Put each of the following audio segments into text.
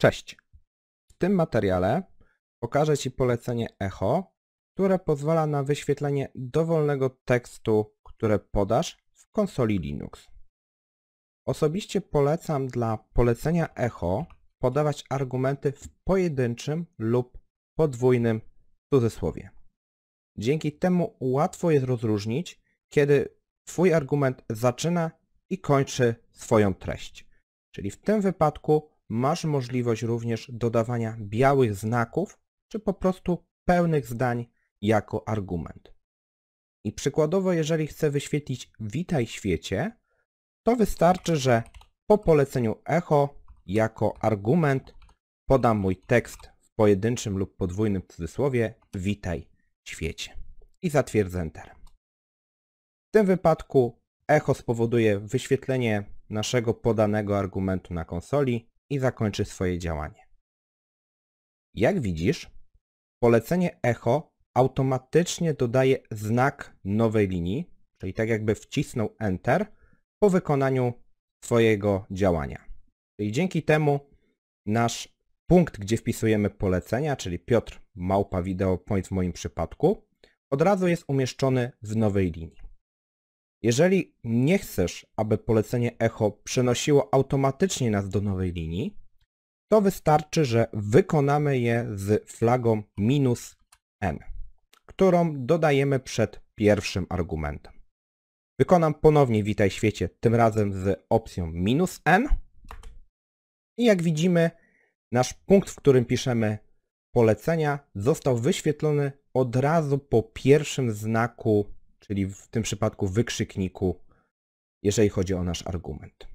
Cześć. W tym materiale pokażę Ci polecenie Echo, które pozwala na wyświetlenie dowolnego tekstu, które podasz w konsoli Linux. Osobiście polecam dla polecenia Echo podawać argumenty w pojedynczym lub podwójnym cudzysłowie. Dzięki temu łatwo jest rozróżnić, kiedy Twój argument zaczyna i kończy swoją treść. Czyli w tym wypadku masz możliwość również dodawania białych znaków, czy po prostu pełnych zdań jako argument. I przykładowo, jeżeli chcę wyświetlić witaj świecie, to wystarczy, że po poleceniu echo jako argument podam mój tekst w pojedynczym lub podwójnym cudzysłowie witaj świecie i zatwierdzę Enter. W tym wypadku echo spowoduje wyświetlenie naszego podanego argumentu na konsoli i zakończy swoje działanie. Jak widzisz, polecenie echo automatycznie dodaje znak nowej linii, czyli tak jakby wcisnął Enter po wykonaniu swojego działania. I dzięki temu nasz punkt, gdzie wpisujemy polecenia, czyli Piotr Małpa Video Point w moim przypadku, od razu jest umieszczony w nowej linii. Jeżeli nie chcesz, aby polecenie echo przenosiło automatycznie nas do nowej linii, to wystarczy, że wykonamy je z flagą minus n, którą dodajemy przed pierwszym argumentem. Wykonam ponownie witaj świecie, tym razem z opcją minus n. I jak widzimy, nasz punkt, w którym piszemy polecenia, został wyświetlony od razu po pierwszym znaku czyli w tym przypadku wykrzykniku, jeżeli chodzi o nasz argument.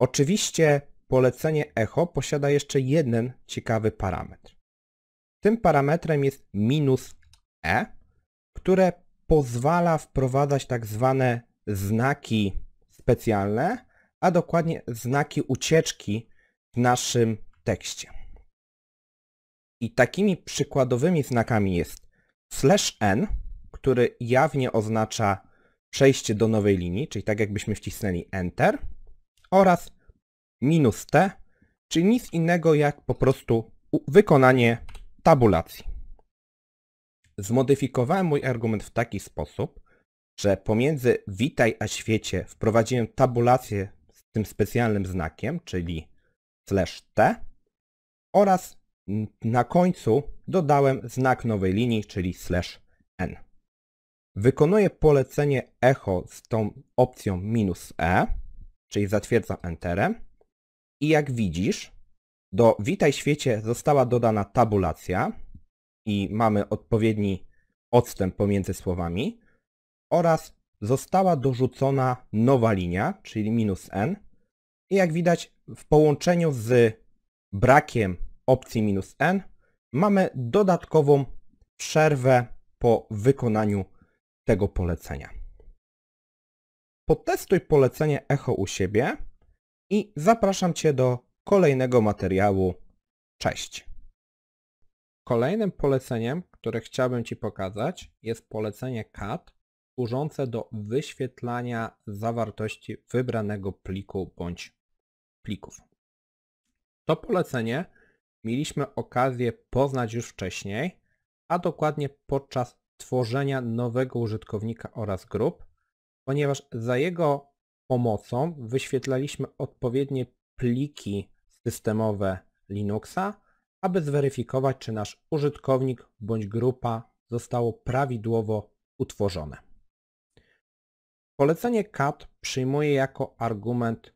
Oczywiście polecenie echo posiada jeszcze jeden ciekawy parametr. Tym parametrem jest minus e, które pozwala wprowadzać tak zwane znaki specjalne, a dokładnie znaki ucieczki w naszym tekście. I takimi przykładowymi znakami jest slash n, który jawnie oznacza przejście do nowej linii, czyli tak jakbyśmy wcisnęli Enter oraz minus T, czyli nic innego jak po prostu wykonanie tabulacji. Zmodyfikowałem mój argument w taki sposób, że pomiędzy witaj a świecie wprowadziłem tabulację z tym specjalnym znakiem, czyli slash t oraz na końcu dodałem znak nowej linii, czyli slash n. Wykonuję polecenie echo z tą opcją minus E, czyli zatwierdzam Enterem. I jak widzisz, do Witaj Świecie została dodana tabulacja i mamy odpowiedni odstęp pomiędzy słowami oraz została dorzucona nowa linia, czyli minus n. I jak widać w połączeniu z brakiem opcji minus n mamy dodatkową przerwę po wykonaniu tego polecenia. Potestuj polecenie echo u siebie i zapraszam Cię do kolejnego materiału. Cześć! Kolejnym poleceniem, które chciałbym Ci pokazać jest polecenie CAT służące do wyświetlania zawartości wybranego pliku bądź plików. To polecenie mieliśmy okazję poznać już wcześniej, a dokładnie podczas tworzenia nowego użytkownika oraz grup, ponieważ za jego pomocą wyświetlaliśmy odpowiednie pliki systemowe Linuxa, aby zweryfikować, czy nasz użytkownik bądź grupa zostało prawidłowo utworzone. Polecenie CAT przyjmuje jako argument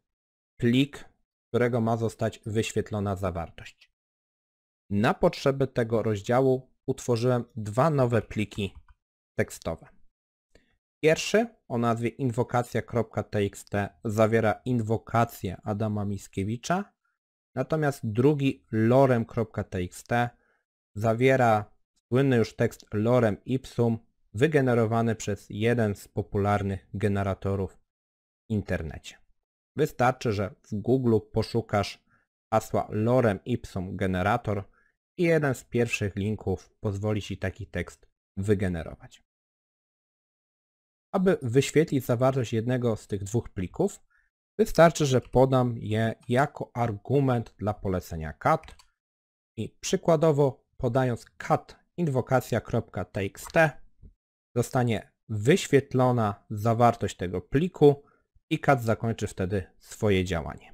plik, którego ma zostać wyświetlona zawartość. Na potrzeby tego rozdziału utworzyłem dwa nowe pliki tekstowe. Pierwszy o nazwie inwokacja.txt zawiera inwokację Adama Miskiewicza, natomiast drugi lorem.txt zawiera słynny już tekst lorem ipsum wygenerowany przez jeden z popularnych generatorów w internecie. Wystarczy, że w Google poszukasz hasła lorem ipsum generator i jeden z pierwszych linków pozwoli Ci taki tekst wygenerować. Aby wyświetlić zawartość jednego z tych dwóch plików, wystarczy, że podam je jako argument dla polecenia cat i przykładowo podając cat inwokacja.txt zostanie wyświetlona zawartość tego pliku i cat zakończy wtedy swoje działanie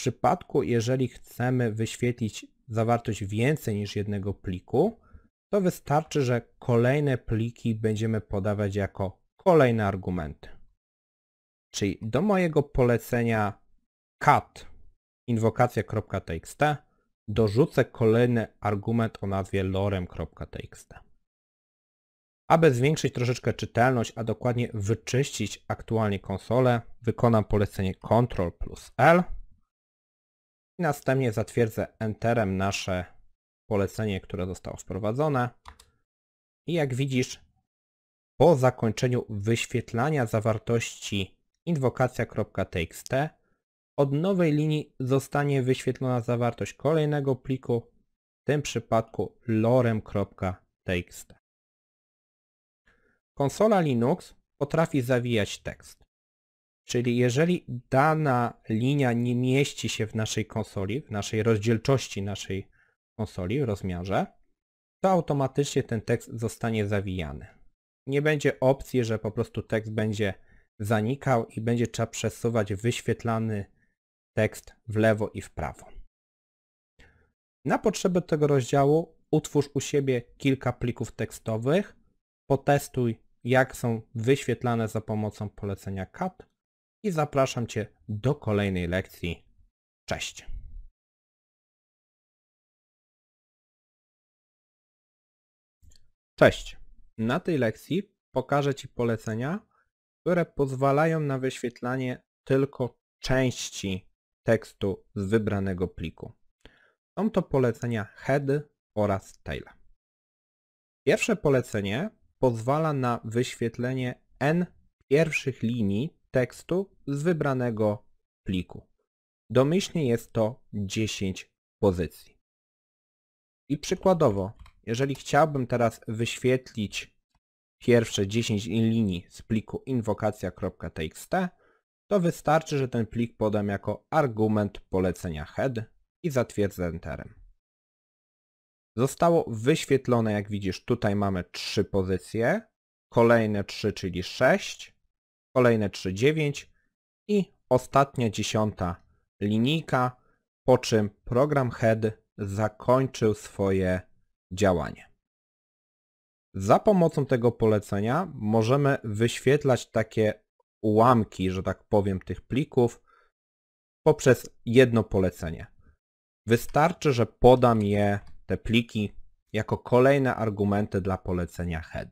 przypadku, jeżeli chcemy wyświetlić zawartość więcej niż jednego pliku, to wystarczy, że kolejne pliki będziemy podawać jako kolejne argumenty. Czyli do mojego polecenia cat inwokacja.txt dorzucę kolejny argument o nazwie lorem.txt. Aby zwiększyć troszeczkę czytelność, a dokładnie wyczyścić aktualnie konsolę, wykonam polecenie Ctrl plus L i następnie zatwierdzę Enterem nasze polecenie, które zostało wprowadzone. I jak widzisz, po zakończeniu wyświetlania zawartości inwokacja.txt od nowej linii zostanie wyświetlona zawartość kolejnego pliku, w tym przypadku lorem.txt. Konsola Linux potrafi zawijać tekst. Czyli jeżeli dana linia nie mieści się w naszej konsoli, w naszej rozdzielczości naszej konsoli, w rozmiarze, to automatycznie ten tekst zostanie zawijany. Nie będzie opcji, że po prostu tekst będzie zanikał i będzie trzeba przesuwać wyświetlany tekst w lewo i w prawo. Na potrzeby tego rozdziału utwórz u siebie kilka plików tekstowych, potestuj jak są wyświetlane za pomocą polecenia cat i zapraszam Cię do kolejnej lekcji. Cześć! Cześć! Na tej lekcji pokażę Ci polecenia, które pozwalają na wyświetlanie tylko części tekstu z wybranego pliku. Są to polecenia head oraz tail. Pierwsze polecenie pozwala na wyświetlenie n pierwszych linii tekstu z wybranego pliku. Domyślnie jest to 10 pozycji. I przykładowo, jeżeli chciałbym teraz wyświetlić pierwsze 10 linii z pliku inwokacja.txt, to wystarczy, że ten plik podam jako argument polecenia head i zatwierdzę enterem. Zostało wyświetlone, jak widzisz, tutaj mamy 3 pozycje, kolejne 3, czyli 6 kolejne 3, 9 i ostatnia dziesiąta linijka, po czym program head zakończył swoje działanie. Za pomocą tego polecenia możemy wyświetlać takie ułamki, że tak powiem, tych plików poprzez jedno polecenie. Wystarczy, że podam je, te pliki, jako kolejne argumenty dla polecenia head.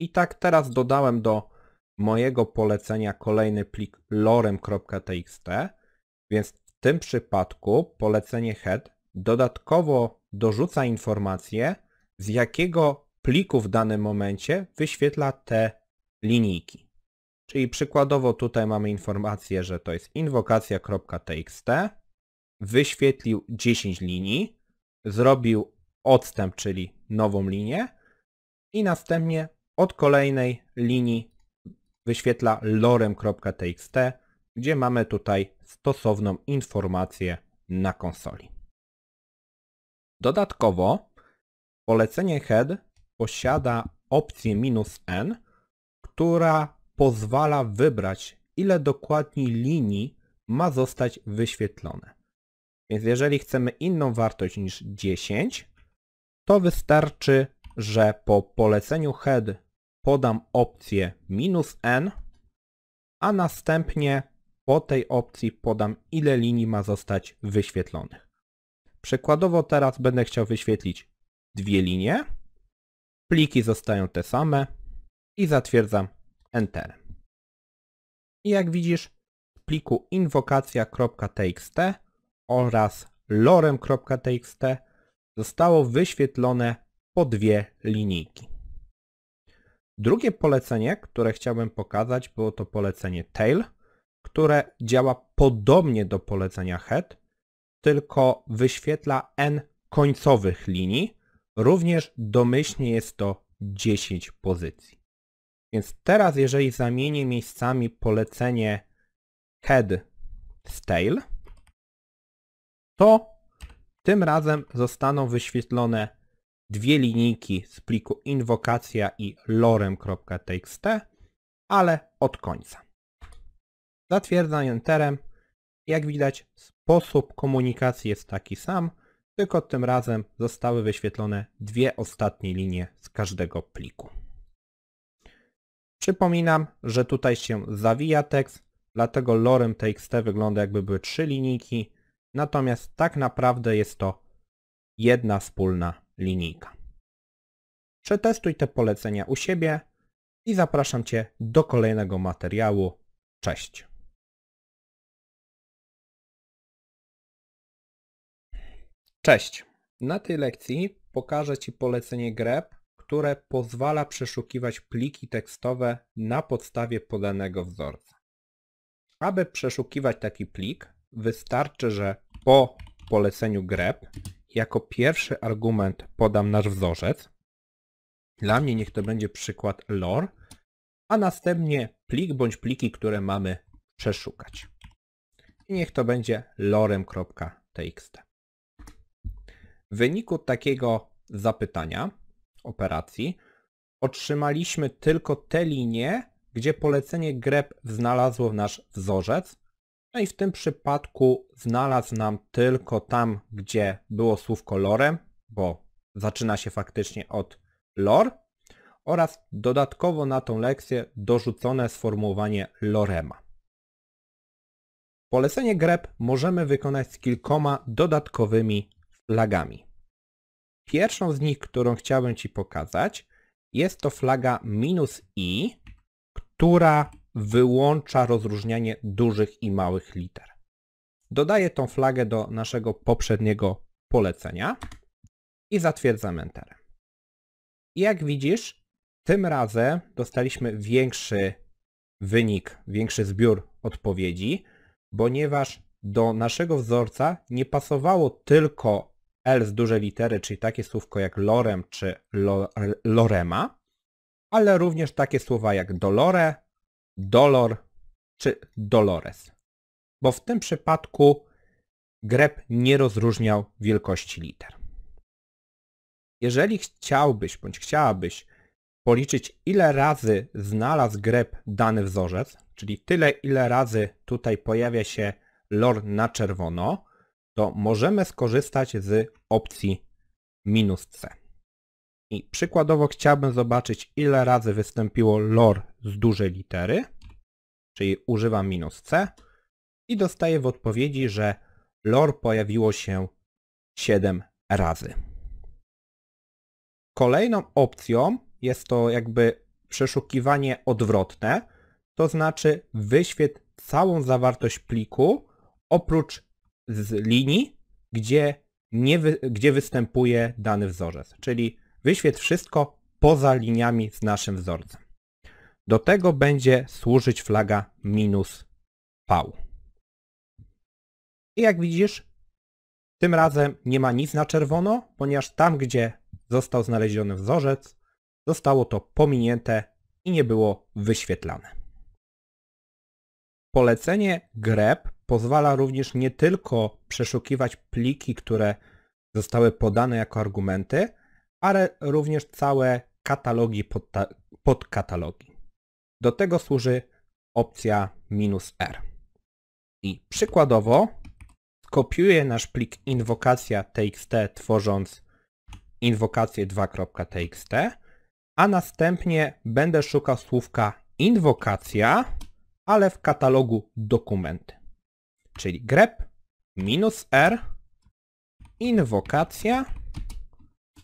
I tak teraz dodałem do mojego polecenia kolejny plik lorem.txt, więc w tym przypadku polecenie head dodatkowo dorzuca informację, z jakiego pliku w danym momencie wyświetla te linijki. Czyli przykładowo tutaj mamy informację, że to jest inwokacja.txt, wyświetlił 10 linii, zrobił odstęp, czyli nową linię i następnie od kolejnej linii wyświetla lorem.txt, gdzie mamy tutaj stosowną informację na konsoli. Dodatkowo polecenie head posiada opcję "-n", która pozwala wybrać ile dokładnie linii ma zostać wyświetlone. Więc jeżeli chcemy inną wartość niż 10, to wystarczy, że po poleceniu head podam opcję minus n, a następnie po tej opcji podam ile linii ma zostać wyświetlonych. Przykładowo teraz będę chciał wyświetlić dwie linie, pliki zostają te same i zatwierdzam Enter. I jak widzisz w pliku inwokacja.txt oraz lorem.txt zostało wyświetlone po dwie linijki. Drugie polecenie, które chciałbym pokazać, było to polecenie tail, które działa podobnie do polecenia head, tylko wyświetla n końcowych linii. Również domyślnie jest to 10 pozycji. Więc teraz, jeżeli zamienię miejscami polecenie head z tail, to tym razem zostaną wyświetlone dwie linijki z pliku inwokacja i lorem.txt, ale od końca. Zatwierdzam Enterem. Jak widać sposób komunikacji jest taki sam, tylko tym razem zostały wyświetlone dwie ostatnie linie z każdego pliku. Przypominam, że tutaj się zawija tekst, dlatego lorem.txt wygląda jakby były trzy linijki, natomiast tak naprawdę jest to jedna wspólna linijka. Przetestuj te polecenia u siebie i zapraszam Cię do kolejnego materiału. Cześć! Cześć! Na tej lekcji pokażę Ci polecenie grep, które pozwala przeszukiwać pliki tekstowe na podstawie podanego wzorca. Aby przeszukiwać taki plik, wystarczy, że po poleceniu grep jako pierwszy argument podam nasz wzorzec. Dla mnie niech to będzie przykład lore, a następnie plik bądź pliki, które mamy przeszukać. I niech to będzie lorem.txt. W wyniku takiego zapytania, operacji, otrzymaliśmy tylko te linie, gdzie polecenie grep znalazło nasz wzorzec, no i w tym przypadku znalazł nam tylko tam, gdzie było słówko lorem, bo zaczyna się faktycznie od lor oraz dodatkowo na tą lekcję dorzucone sformułowanie lorema. Polecenie grep możemy wykonać z kilkoma dodatkowymi flagami. Pierwszą z nich, którą chciałbym Ci pokazać, jest to flaga minus i, która wyłącza rozróżnianie dużych i małych liter. Dodaję tą flagę do naszego poprzedniego polecenia i zatwierdzam Enter. I jak widzisz, tym razem dostaliśmy większy wynik, większy zbiór odpowiedzi, ponieważ do naszego wzorca nie pasowało tylko L z dużej litery, czyli takie słówko jak lorem czy lo, lorema, ale również takie słowa jak dolore, Dolor czy Dolores. Bo w tym przypadku grep nie rozróżniał wielkości liter. Jeżeli chciałbyś bądź chciałabyś policzyć ile razy znalazł grep dany wzorzec, czyli tyle ile razy tutaj pojawia się lor na czerwono, to możemy skorzystać z opcji minus C. I przykładowo chciałbym zobaczyć ile razy wystąpiło lor z dużej litery, czyli używam minus C i dostaję w odpowiedzi, że lor pojawiło się 7 razy. Kolejną opcją jest to jakby przeszukiwanie odwrotne, to znaczy wyświetl całą zawartość pliku oprócz z linii, gdzie, nie wy, gdzie występuje dany wzorzec, czyli wyświetl wszystko poza liniami z naszym wzorcem. Do tego będzie służyć flaga minus V. I jak widzisz, tym razem nie ma nic na czerwono, ponieważ tam, gdzie został znaleziony wzorzec, zostało to pominięte i nie było wyświetlane. Polecenie grep pozwala również nie tylko przeszukiwać pliki, które zostały podane jako argumenty, ale również całe katalogi, podkatalogi. Do tego służy opcja "-r". I przykładowo skopiuję nasz plik txt tworząc inwokację 2.txt, a następnie będę szukał słówka inwokacja, ale w katalogu dokumenty. Czyli grep "-r", inwokacja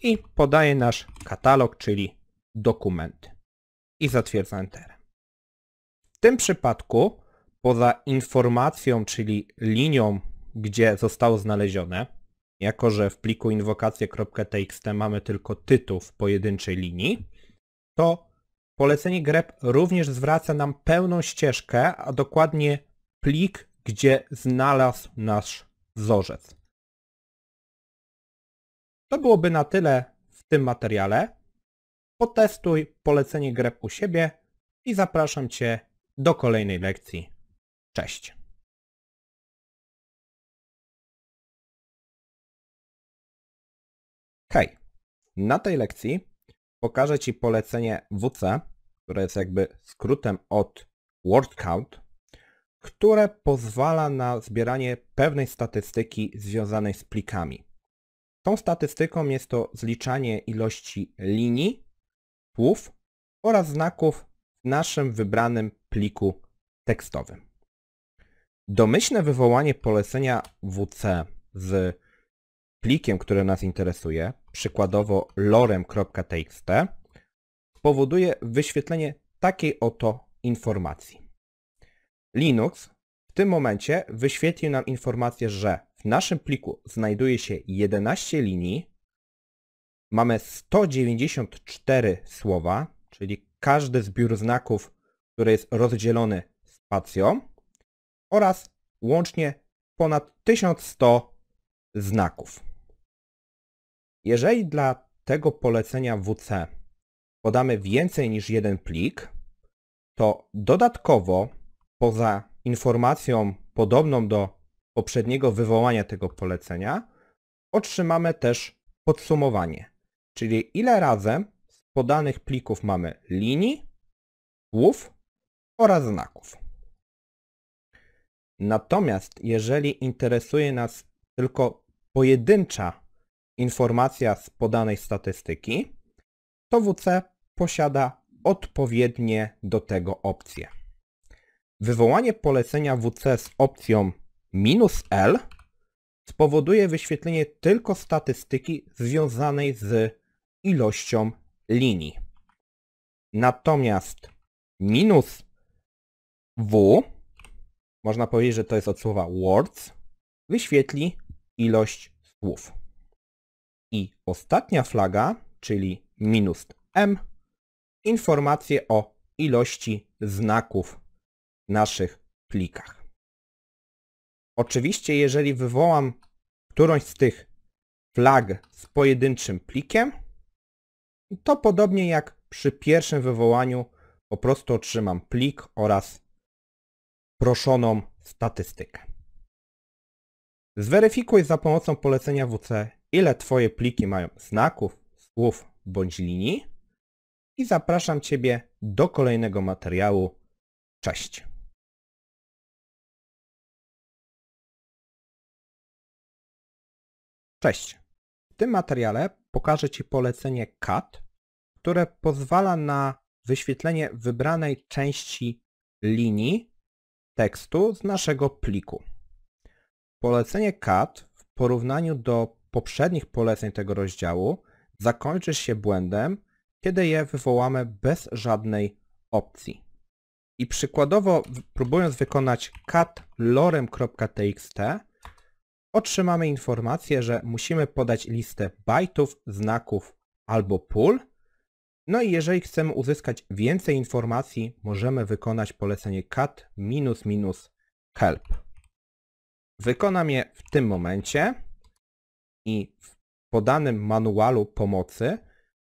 i podaję nasz katalog, czyli dokumenty. I zatwierdzam Enter tym przypadku poza informacją, czyli linią, gdzie zostało znalezione, jako że w pliku inwokacje.txt mamy tylko tytuł w pojedynczej linii, to polecenie grep również zwraca nam pełną ścieżkę, a dokładnie plik, gdzie znalazł nasz wzorzec. To byłoby na tyle w tym materiale. Potestuj polecenie grep u siebie i zapraszam Cię do kolejnej lekcji. Cześć. Hej, na tej lekcji pokażę Ci polecenie WC, które jest jakby skrótem od word count, które pozwala na zbieranie pewnej statystyki związanej z plikami. Tą statystyką jest to zliczanie ilości linii, słów oraz znaków naszym wybranym pliku tekstowym. Domyślne wywołanie polecenia WC z plikiem, który nas interesuje, przykładowo lorem.txt, powoduje wyświetlenie takiej oto informacji. Linux w tym momencie wyświetlił nam informację, że w naszym pliku znajduje się 11 linii, mamy 194 słowa, czyli każdy zbiór znaków, który jest rozdzielony spacją oraz łącznie ponad 1100 znaków. Jeżeli dla tego polecenia WC podamy więcej niż jeden plik, to dodatkowo poza informacją podobną do poprzedniego wywołania tego polecenia otrzymamy też podsumowanie, czyli ile razem podanych plików mamy linii, słów oraz znaków. Natomiast jeżeli interesuje nas tylko pojedyncza informacja z podanej statystyki, to WC posiada odpowiednie do tego opcje. Wywołanie polecenia WC z opcją minus "-L" spowoduje wyświetlenie tylko statystyki związanej z ilością linii. Natomiast minus W, można powiedzieć, że to jest od słowa words, wyświetli ilość słów. I ostatnia flaga, czyli minus M, informacje o ilości znaków w naszych plikach. Oczywiście, jeżeli wywołam którąś z tych flag z pojedynczym plikiem, i to podobnie jak przy pierwszym wywołaniu po prostu otrzymam plik oraz proszoną statystykę. Zweryfikuj za pomocą polecenia WC, ile Twoje pliki mają znaków, słów bądź linii i zapraszam Ciebie do kolejnego materiału. Cześć! Cześć! W tym materiale pokażę Ci polecenie CAT, które pozwala na wyświetlenie wybranej części linii tekstu z naszego pliku. Polecenie CAT w porównaniu do poprzednich poleceń tego rozdziału zakończy się błędem, kiedy je wywołamy bez żadnej opcji. I przykładowo próbując wykonać cat lorem.txt otrzymamy informację, że musimy podać listę bajtów, znaków albo pól. No i jeżeli chcemy uzyskać więcej informacji, możemy wykonać polecenie cat help. Wykonam je w tym momencie i w podanym manualu pomocy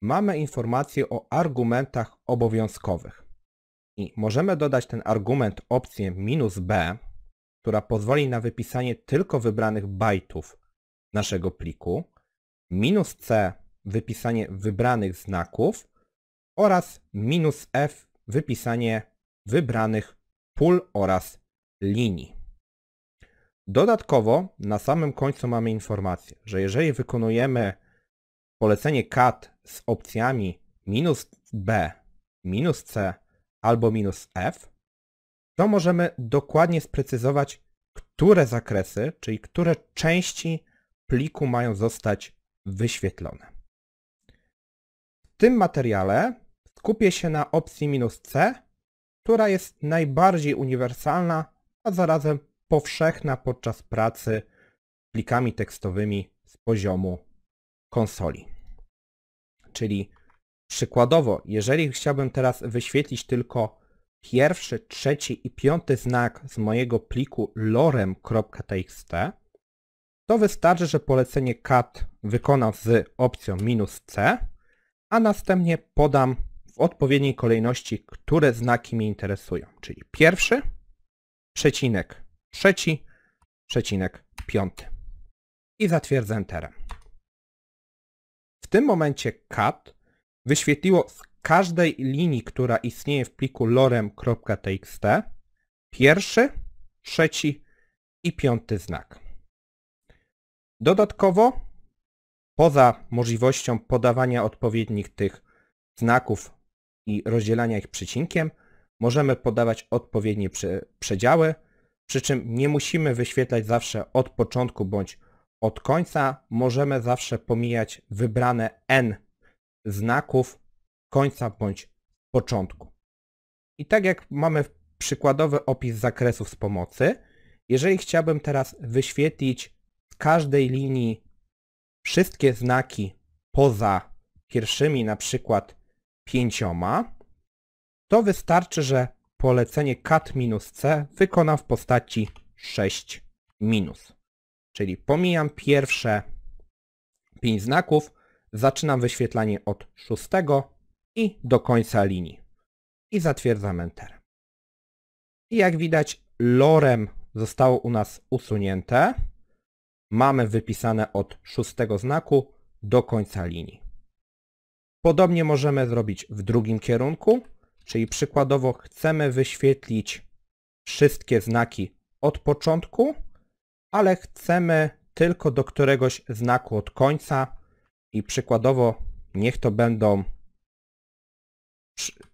mamy informację o argumentach obowiązkowych. I możemy dodać ten argument opcję minus B, która pozwoli na wypisanie tylko wybranych bajtów naszego pliku, minus C wypisanie wybranych znaków oraz minus F wypisanie wybranych pól oraz linii. Dodatkowo na samym końcu mamy informację, że jeżeli wykonujemy polecenie CAT z opcjami minus B, minus C albo minus F, to możemy dokładnie sprecyzować, które zakresy, czyli które części pliku mają zostać wyświetlone. W tym materiale skupię się na opcji "-c", która jest najbardziej uniwersalna, a zarazem powszechna podczas pracy z plikami tekstowymi z poziomu konsoli. Czyli przykładowo, jeżeli chciałbym teraz wyświetlić tylko pierwszy, trzeci i piąty znak z mojego pliku lorem.txt, to wystarczy, że polecenie cat wykonam z opcją "-c", a następnie podam w odpowiedniej kolejności, które znaki mnie interesują, czyli pierwszy, przecinek trzeci, przecinek piąty. I zatwierdzę Enterem. W tym momencie cat wyświetliło każdej linii, która istnieje w pliku lorem.txt pierwszy, trzeci i piąty znak. Dodatkowo, poza możliwością podawania odpowiednich tych znaków i rozdzielania ich przecinkiem, możemy podawać odpowiednie przedziały, przy czym nie musimy wyświetlać zawsze od początku bądź od końca, możemy zawsze pomijać wybrane n znaków końca bądź początku. I tak jak mamy przykładowy opis zakresów z pomocy, jeżeli chciałbym teraz wyświetlić z każdej linii wszystkie znaki poza pierwszymi na przykład pięcioma, to wystarczy, że polecenie cat-c wykonam w postaci 6 minus. Czyli pomijam pierwsze 5 znaków, zaczynam wyświetlanie od szóstego i do końca linii. I zatwierdzam Enter. I jak widać lorem zostało u nas usunięte. Mamy wypisane od szóstego znaku do końca linii. Podobnie możemy zrobić w drugim kierunku, czyli przykładowo chcemy wyświetlić wszystkie znaki od początku, ale chcemy tylko do któregoś znaku od końca i przykładowo niech to będą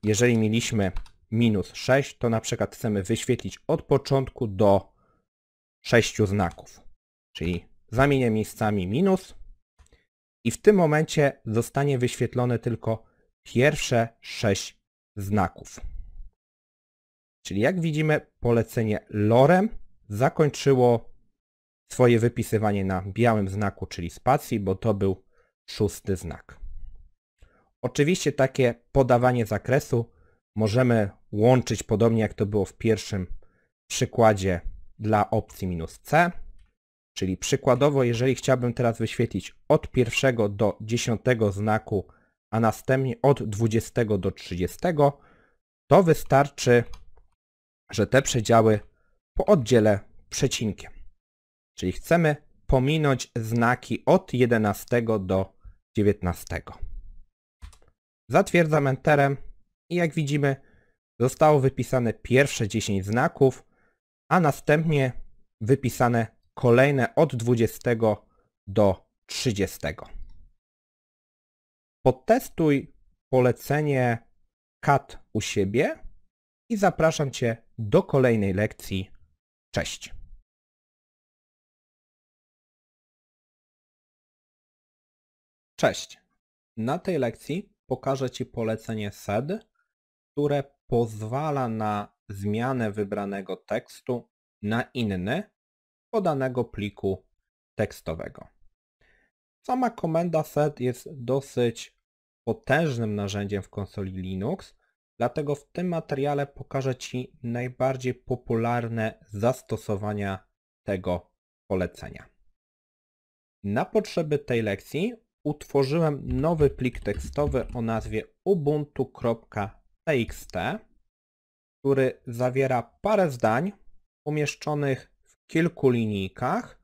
jeżeli mieliśmy minus 6, to na przykład chcemy wyświetlić od początku do 6 znaków. Czyli zamienię miejscami minus i w tym momencie zostanie wyświetlone tylko pierwsze 6 znaków. Czyli jak widzimy, polecenie lorem zakończyło swoje wypisywanie na białym znaku, czyli spacji, bo to był szósty znak. Oczywiście takie podawanie zakresu możemy łączyć podobnie jak to było w pierwszym przykładzie dla opcji minus C. Czyli przykładowo, jeżeli chciałbym teraz wyświetlić od pierwszego do dziesiątego znaku, a następnie od dwudziestego do trzydziestego, to wystarczy, że te przedziały pooddzielę przecinkiem. Czyli chcemy pominąć znaki od jedenastego do dziewiętnastego. Zatwierdzam Enterem i jak widzimy zostało wypisane pierwsze 10 znaków, a następnie wypisane kolejne od 20 do 30. Potestuj polecenie CAT u siebie i zapraszam Cię do kolejnej lekcji. Cześć! Cześć! Na tej lekcji pokażę Ci polecenie SED, które pozwala na zmianę wybranego tekstu na inny podanego pliku tekstowego. Sama komenda sed jest dosyć potężnym narzędziem w konsoli Linux, dlatego w tym materiale pokażę Ci najbardziej popularne zastosowania tego polecenia. Na potrzeby tej lekcji utworzyłem nowy plik tekstowy o nazwie ubuntu.txt, który zawiera parę zdań umieszczonych w kilku linijkach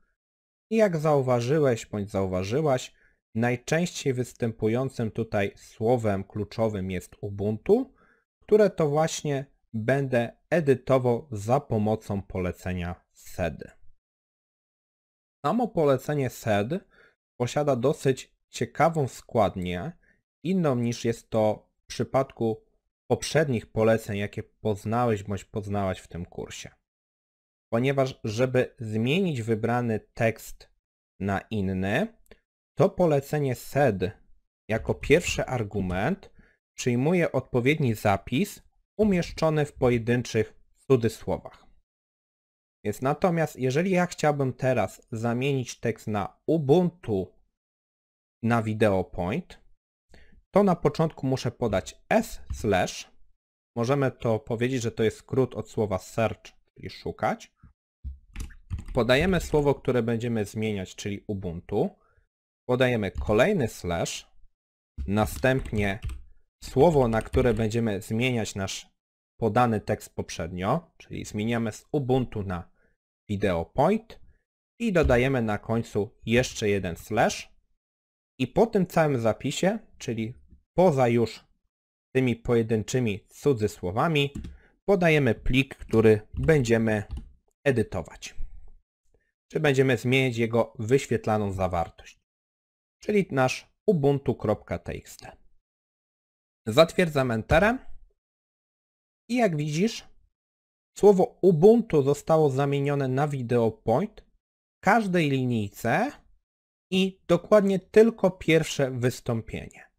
i jak zauważyłeś bądź zauważyłaś, najczęściej występującym tutaj słowem kluczowym jest Ubuntu, które to właśnie będę edytował za pomocą polecenia sed. Samo polecenie sed posiada dosyć ciekawą składnię, inną niż jest to w przypadku poprzednich poleceń, jakie poznałeś bądź poznałaś w tym kursie. Ponieważ, żeby zmienić wybrany tekst na inny, to polecenie SED jako pierwszy argument przyjmuje odpowiedni zapis umieszczony w pojedynczych cudzysłowach. Więc natomiast jeżeli ja chciałbym teraz zamienić tekst na Ubuntu na video point, to na początku muszę podać s slash. Możemy to powiedzieć, że to jest skrót od słowa search, czyli szukać. Podajemy słowo, które będziemy zmieniać, czyli Ubuntu. Podajemy kolejny slash, następnie słowo, na które będziemy zmieniać nasz podany tekst poprzednio, czyli zmieniamy z Ubuntu na video point i dodajemy na końcu jeszcze jeden slash, i po tym całym zapisie, czyli poza już tymi pojedynczymi cudzysłowami, podajemy plik, który będziemy edytować. Czy będziemy zmieniać jego wyświetlaną zawartość, czyli nasz ubuntu.txt. Zatwierdzam Enterem i jak widzisz, słowo Ubuntu zostało zamienione na videopoint W każdej linijce i dokładnie tylko pierwsze wystąpienie.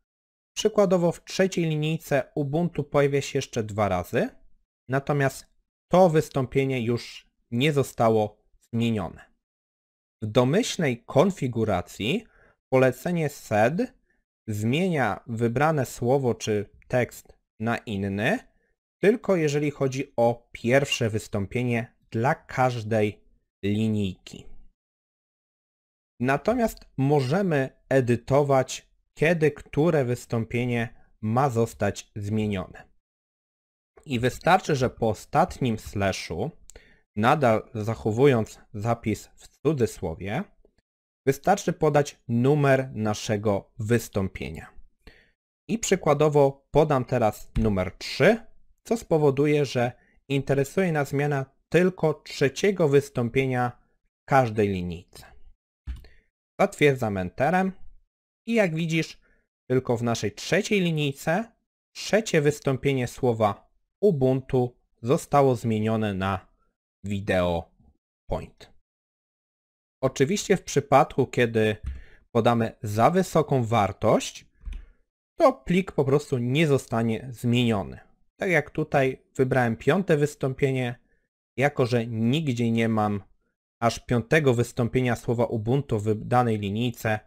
Przykładowo w trzeciej linijce Ubuntu pojawia się jeszcze dwa razy, natomiast to wystąpienie już nie zostało zmienione. W domyślnej konfiguracji polecenie sed zmienia wybrane słowo czy tekst na inny, tylko jeżeli chodzi o pierwsze wystąpienie dla każdej linijki. Natomiast możemy edytować, kiedy które wystąpienie ma zostać zmienione. I wystarczy, że po ostatnim slashu, nadal zachowując zapis w cudzysłowie, wystarczy podać numer naszego wystąpienia. I przykładowo podam teraz numer 3, co spowoduje, że interesuje nas zmiana tylko trzeciego wystąpienia każdej linijce. Zatwierdzam Enterem i jak widzisz, tylko w naszej trzeciej linijce trzecie wystąpienie słowa Ubuntu zostało zmienione na Video Point. Oczywiście w przypadku, kiedy podamy za wysoką wartość, to plik po prostu nie zostanie zmieniony. Tak jak tutaj wybrałem piąte wystąpienie, jako że nigdzie nie mam aż piątego wystąpienia słowa Ubuntu w danej linijce,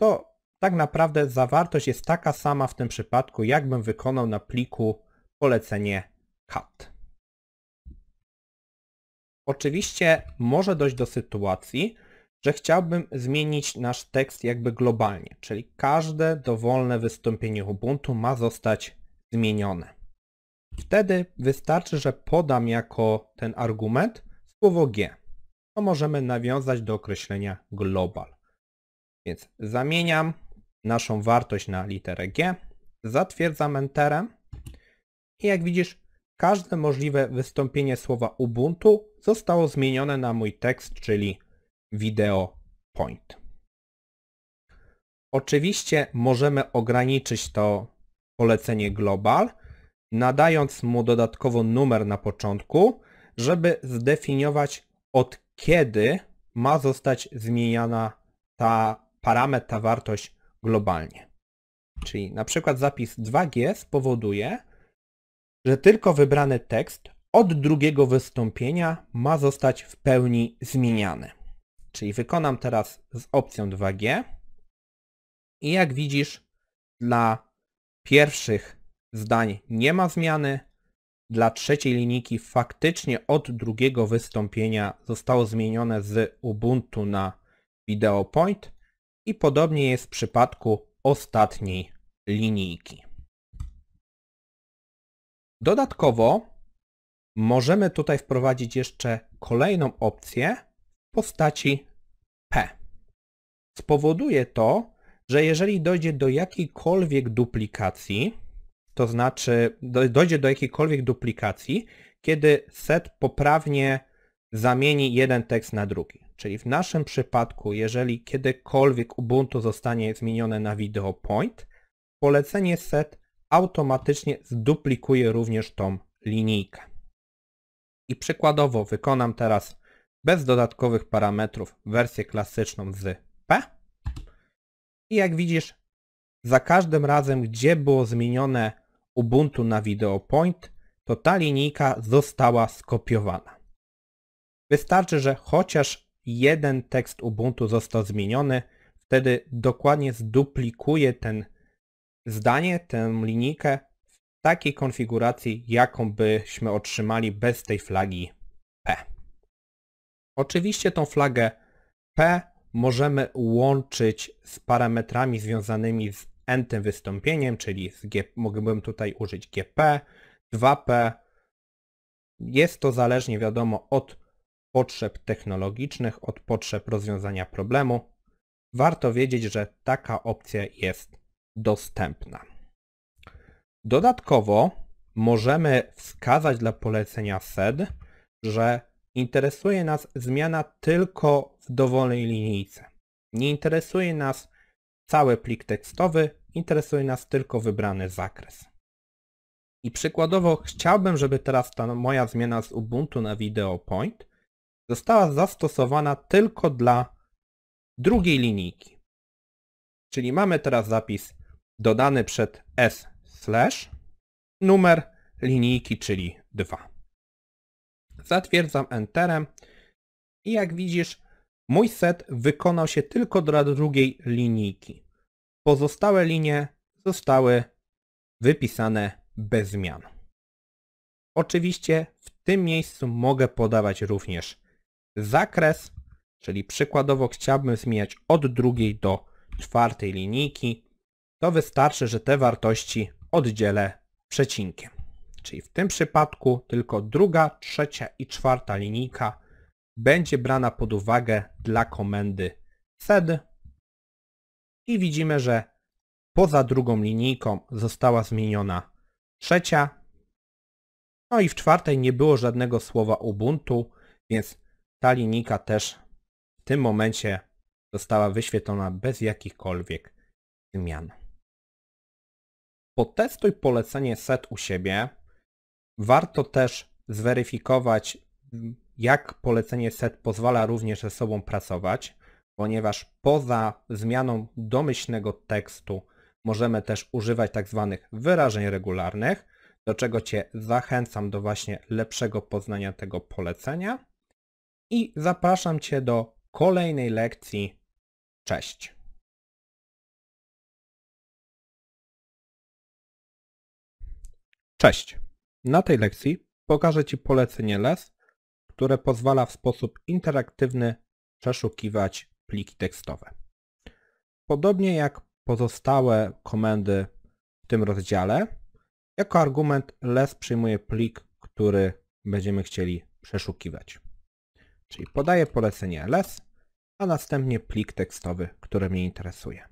to tak naprawdę zawartość jest taka sama w tym przypadku, jakbym wykonał na pliku polecenie "cut". Oczywiście może dojść do sytuacji, że chciałbym zmienić nasz tekst jakby globalnie, czyli każde dowolne wystąpienie Ubuntu ma zostać zmienione. Wtedy wystarczy, że podam jako ten argument słowo G to możemy nawiązać do określenia global. Więc zamieniam naszą wartość na literę G, zatwierdzam Enterem i jak widzisz, każde możliwe wystąpienie słowa Ubuntu zostało zmienione na mój tekst, czyli Video Point. Oczywiście możemy ograniczyć to polecenie global, nadając mu dodatkowo numer na początku, żeby zdefiniować od kiedy ma zostać zmieniana ta parametr, ta wartość globalnie. Czyli na przykład zapis 2G spowoduje, że tylko wybrany tekst od drugiego wystąpienia ma zostać w pełni zmieniany. Czyli wykonam teraz z opcją 2G i jak widzisz dla pierwszych zdań nie ma zmiany, dla trzeciej linijki faktycznie od drugiego wystąpienia zostało zmienione z Ubuntu na VideoPoint i podobnie jest w przypadku ostatniej linijki. Dodatkowo możemy tutaj wprowadzić jeszcze kolejną opcję w postaci P. Spowoduje to, że jeżeli dojdzie do jakiejkolwiek duplikacji, to znaczy dojdzie do jakiejkolwiek duplikacji, kiedy set poprawnie zamieni jeden tekst na drugi. Czyli w naszym przypadku, jeżeli kiedykolwiek Ubuntu zostanie zmienione na video point, polecenie set automatycznie zduplikuje również tą linijkę. I przykładowo wykonam teraz bez dodatkowych parametrów wersję klasyczną z P. I jak widzisz, za każdym razem, gdzie było zmienione Ubuntu na VideoPoint, to ta linijka została skopiowana. Wystarczy, że chociaż jeden tekst Ubuntu został zmieniony, wtedy dokładnie zduplikuje ten zdanie, tę linijkę w takiej konfiguracji, jaką byśmy otrzymali bez tej flagi P. Oczywiście tą flagę P możemy łączyć z parametrami związanymi z n tym wystąpieniem, czyli z G, mógłbym tutaj użyć GP, 2P. Jest to zależnie wiadomo od potrzeb technologicznych, od potrzeb rozwiązania problemu. Warto wiedzieć, że taka opcja jest dostępna. Dodatkowo możemy wskazać dla polecenia SED, że interesuje nas zmiana tylko w dowolnej linijce. Nie interesuje nas Cały plik tekstowy interesuje nas tylko wybrany zakres. I przykładowo chciałbym, żeby teraz ta moja zmiana z Ubuntu na VideoPoint została zastosowana tylko dla drugiej linijki. Czyli mamy teraz zapis dodany przed s slash numer linijki, czyli 2. Zatwierdzam Enterem i jak widzisz Mój set wykonał się tylko dla drugiej linijki. Pozostałe linie zostały wypisane bez zmian. Oczywiście w tym miejscu mogę podawać również zakres, czyli przykładowo chciałbym zmieniać od drugiej do czwartej linijki, to wystarczy, że te wartości oddzielę przecinkiem. Czyli w tym przypadku tylko druga, trzecia i czwarta linijka będzie brana pod uwagę dla komendy sed i widzimy, że poza drugą linijką została zmieniona trzecia. No i w czwartej nie było żadnego słowa Ubuntu, więc ta linijka też w tym momencie została wyświetlona bez jakichkolwiek zmian. Potestuj polecenie set u siebie. Warto też zweryfikować mm, jak polecenie set pozwala również ze sobą pracować, ponieważ poza zmianą domyślnego tekstu możemy też używać tak zwanych wyrażeń regularnych, do czego Cię zachęcam do właśnie lepszego poznania tego polecenia i zapraszam Cię do kolejnej lekcji. Cześć! Cześć! Na tej lekcji pokażę Ci polecenie LES które pozwala w sposób interaktywny przeszukiwać pliki tekstowe. Podobnie jak pozostałe komendy w tym rozdziale, jako argument les przyjmuje plik, który będziemy chcieli przeszukiwać. Czyli podaję polecenie les, a następnie plik tekstowy, który mnie interesuje.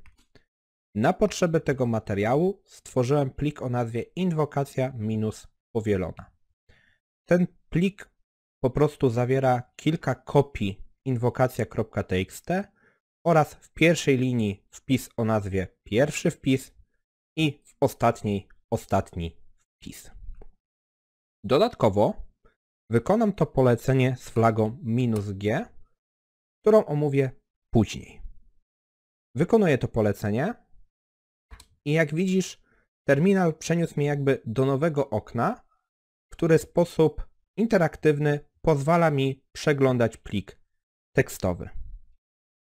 Na potrzeby tego materiału stworzyłem plik o nazwie inwokacja minus powielona. Ten plik po prostu zawiera kilka kopii inwokacja.txt oraz w pierwszej linii wpis o nazwie pierwszy wpis i w ostatniej ostatni wpis. Dodatkowo wykonam to polecenie z flagą "-g", którą omówię później. Wykonuję to polecenie i jak widzisz terminal przeniósł mnie jakby do nowego okna, który w sposób interaktywny pozwala mi przeglądać plik tekstowy.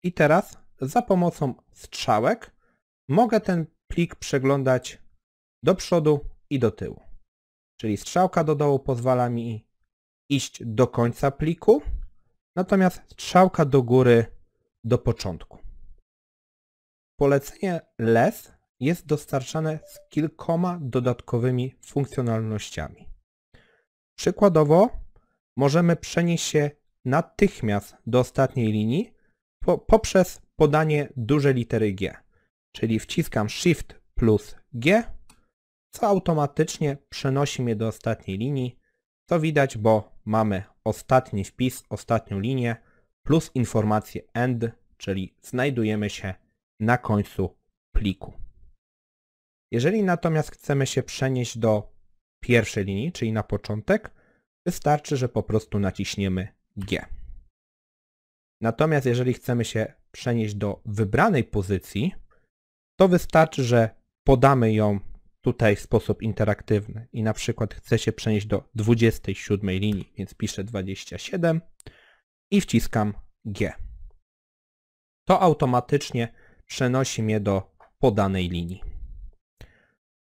I teraz za pomocą strzałek mogę ten plik przeglądać do przodu i do tyłu. Czyli strzałka do dołu pozwala mi iść do końca pliku, natomiast strzałka do góry do początku. Polecenie LESS jest dostarczane z kilkoma dodatkowymi funkcjonalnościami. Przykładowo możemy przenieść się natychmiast do ostatniej linii po, poprzez podanie dużej litery G. Czyli wciskam Shift plus G, co automatycznie przenosi mnie do ostatniej linii. co widać, bo mamy ostatni wpis, ostatnią linię plus informację end, czyli znajdujemy się na końcu pliku. Jeżeli natomiast chcemy się przenieść do pierwszej linii, czyli na początek, Wystarczy, że po prostu naciśniemy G. Natomiast jeżeli chcemy się przenieść do wybranej pozycji, to wystarczy, że podamy ją tutaj w sposób interaktywny i na przykład chcę się przenieść do 27 linii, więc piszę 27 i wciskam G. To automatycznie przenosi mnie do podanej linii.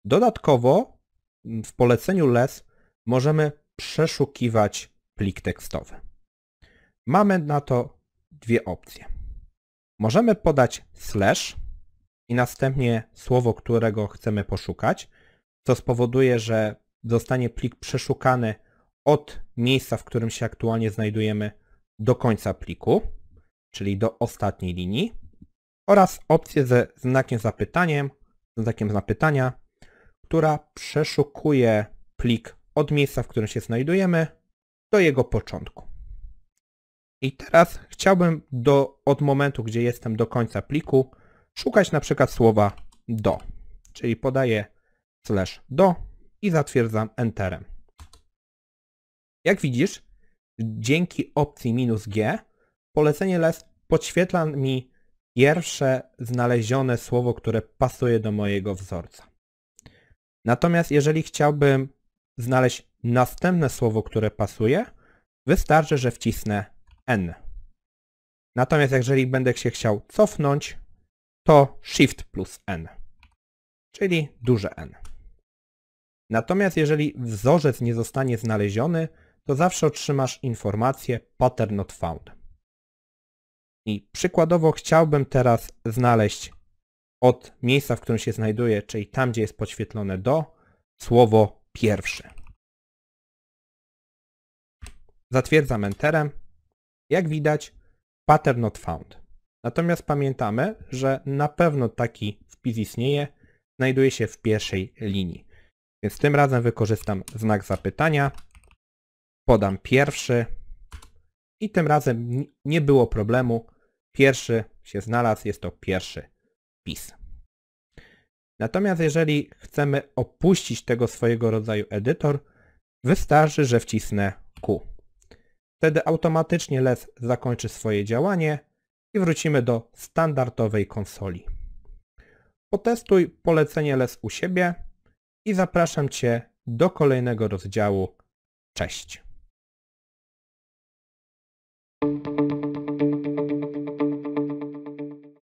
Dodatkowo w poleceniu less możemy przeszukiwać plik tekstowy. Mamy na to dwie opcje. Możemy podać slash i następnie słowo, którego chcemy poszukać, co spowoduje, że zostanie plik przeszukany od miejsca, w którym się aktualnie znajdujemy do końca pliku, czyli do ostatniej linii oraz opcję ze znakiem zapytaniem, znakiem zapytania, która przeszukuje plik od miejsca, w którym się znajdujemy, do jego początku. I teraz chciałbym do, od momentu, gdzie jestem do końca pliku, szukać na przykład słowa do, czyli podaję slash do i zatwierdzam enterem. Jak widzisz, dzięki opcji minus G polecenie les podświetla mi pierwsze znalezione słowo, które pasuje do mojego wzorca. Natomiast jeżeli chciałbym znaleźć następne słowo, które pasuje, wystarczy, że wcisnę N. Natomiast jeżeli będę się chciał cofnąć, to Shift plus N, czyli duże N. Natomiast jeżeli wzorzec nie zostanie znaleziony, to zawsze otrzymasz informację pattern not found. I przykładowo chciałbym teraz znaleźć od miejsca, w którym się znajduje, czyli tam, gdzie jest podświetlone do, słowo pierwszy. Zatwierdzam Enterem. Jak widać, pattern not found. Natomiast pamiętamy, że na pewno taki wpis istnieje, znajduje się w pierwszej linii. Więc tym razem wykorzystam znak zapytania, podam pierwszy i tym razem nie było problemu. Pierwszy się znalazł, jest to pierwszy wpis. Natomiast jeżeli chcemy opuścić tego swojego rodzaju edytor, wystarczy, że wcisnę Q. Wtedy automatycznie LES zakończy swoje działanie i wrócimy do standardowej konsoli. Potestuj polecenie LES u siebie i zapraszam Cię do kolejnego rozdziału. Cześć!